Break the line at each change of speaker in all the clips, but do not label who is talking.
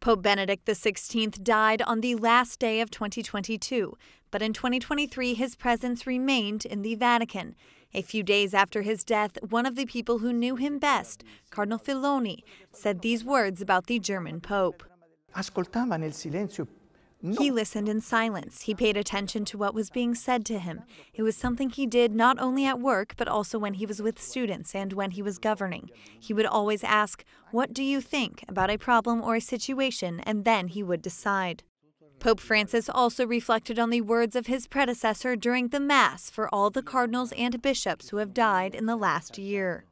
Pope Benedict XVI died on the last day of 2022, but in 2023 his presence remained in the Vatican. A few days after his death, one of the people who knew him best, Cardinal Filoni, said these words about the German Pope. Ascoltava nel silenzio he listened in silence. He paid attention to what was being said to him. It was something he did not only at work, but also when he was with students and when he was governing. He would always ask, What do you think about a problem or a situation? and then he would decide. Pope Francis also reflected on the words of his predecessor during the Mass for all the cardinals and bishops who have died in the last year.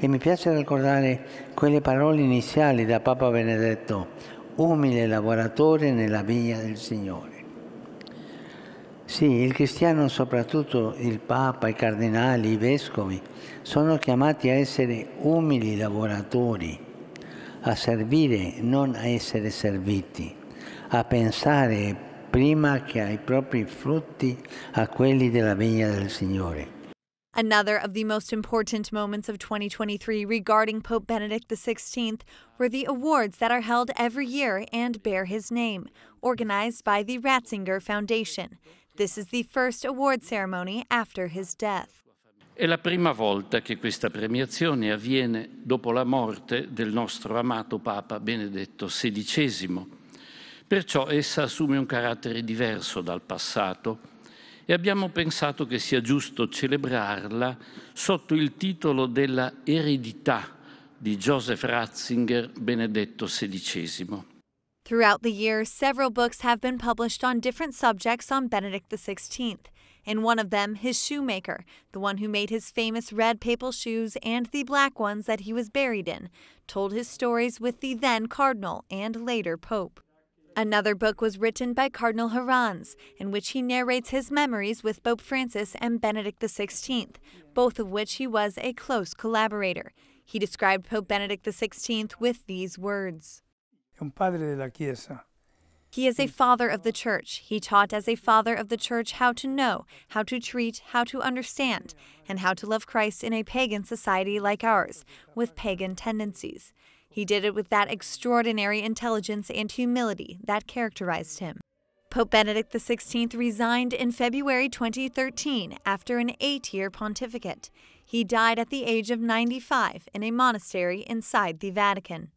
E mi piace ricordare quelle parole iniziali da Papa Benedetto umile lavoratore nella vigna del Signore. Sì, il cristiano, soprattutto il Papa, i cardinali, i vescovi, sono chiamati a essere umili lavoratori, a servire, non a essere serviti, a pensare prima che ai propri frutti, a quelli della vigna del Signore.
Another of the most important moments of 2023 regarding Pope Benedict XVI were the awards that are held every year and bear his name, organized by the Ratzinger Foundation. This is the first award ceremony after his death.
È la prima volta che questa premiazione avviene dopo la morte del nostro amato Papa Benedetto XVI. Perciò essa assume un carattere diverso dal passato e abbiamo pensato che sia giusto celebrarla sotto il titolo della Eredità di Joseph Ratzinger Benedetto XVI.
Throughout the year, several books have been published on different subjects on Benedict XVI. In one of them, his shoemaker, the one who made his famous red papal shoes and the black ones that he was buried in, told his stories with the then cardinal and later pope. Another book was written by Cardinal Herranz, in which he narrates his memories with Pope Francis and Benedict XVI, both of which he was a close collaborator. He described Pope Benedict XVI with these words He is a father of the Church. He taught as a father of the Church how to know, how to treat, how to understand, and how to love Christ in a pagan society like ours, with pagan tendencies. He did it with that extraordinary intelligence and humility that characterized him. Pope Benedict XVI resigned in February 2013 after an eight year pontificate. He died at the age of 95 in a monastery inside the Vatican.